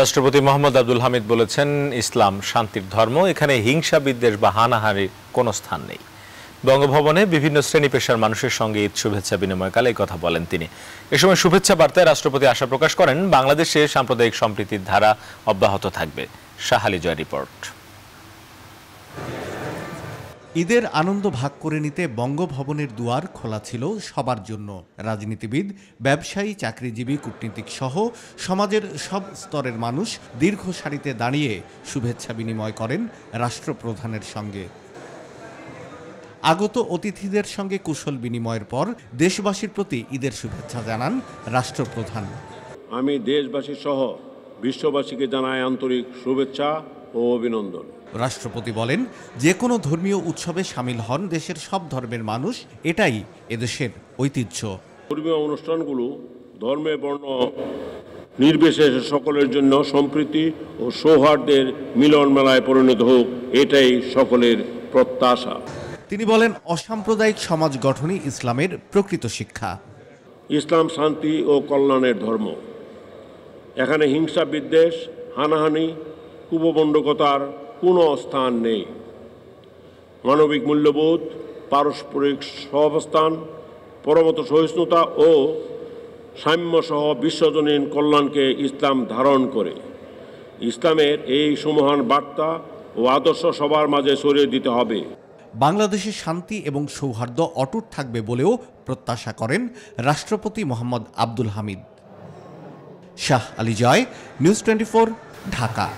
রাষ্ট্রপতি মোহাম্মদ আব্দুল হামিদ বলেছেন ইসলাম শান্তির ধর্ম এখানে হিংসা বিদ্বেষ বা হানাহানির কোনো স্থান নেই বঙ্গভবনে বিভিন্ন শ্রেণী পেশার মানুষের সঙ্গে ঈদ শুভেচ্ছা বিনিময়কালে এই কথা বলেন তিনি এ সময় শুভেচ্ছা বার্তায় রাষ্ট্রপতি আশা প্রকাশ করেন বাংলাদেশে সাম্প্রদায়িক সম্প্রীতির ধারা অব্যাহত থাকবে শাহালি জয় রিপোর্ট ঈদের আনন্দ ভাগ করে নিতে বঙ্গভবনের দুয়ার খোলা ছিল সবার জন্য রাজনীতিবিদ ব্যবসায়ী চাকরিজীবী কূটনীতিক সহ সমাজের সব স্তরের মানুষ দীর্ঘ সারিতে দাঁড়িয়ে শুভেচ্ছা বিনিময় করেন রাষ্ট্রপ্রধানের সঙ্গে আগত অতিথিদের সঙ্গে কুশল বিনিময়ের পর দেশবাসীর প্রতি ঈদের শুভেচ্ছা জানান রাষ্ট্রপ্রধান আমি দেশবাসী সহ বিশ্ববাসীকে জানাই আন্তরিক শুভেচ্ছা ও অভিনন্দন রাষ্ট্রপতি বলেন যে কোনো ধর্মীয় উৎসবে সামিল হন দেশের সব ধর্মের মানুষ এটাই এদেশের ঐতিহ্য ধর্মীয় অনুষ্ঠানগুলো ধর্মে বর্ণ নির্বিশেষে সকলের জন্য সম্প্রীতি ও সৌহার্দ্যের মিলন মেলায় পরিণত হোক এটাই সকলের প্রত্যাশা তিনি বলেন অসাম্প্রদায়িক সমাজ গঠনই ইসলামের প্রকৃত শিক্ষা ইসলাম শান্তি ও কল্যাণের ধর্ম এখানে হিংসা বিদ্বেষ হানাহানি কুপবন্ডকতার কোনো স্থান নেই মানবিক মূল্যবোধ পারস্পরিক সহাবস্থান পরমত সহিষ্ণুতা ও সাম্যসহ বিশ্বজনীন কল্যাণকে ইসলাম ধারণ করে ইসলামের এই সমহান বার্তা ও আদর্শ সবার মাঝে ছড়িয়ে দিতে হবে বাংলাদেশে শান্তি এবং সৌহার্দ্য অটুট থাকবে বলেও প্রত্যাশা করেন রাষ্ট্রপতি মোহাম্মদ আব্দুল হামিদ শাহ আলী জয় নিউজ টোয়েন্টি ঢাকা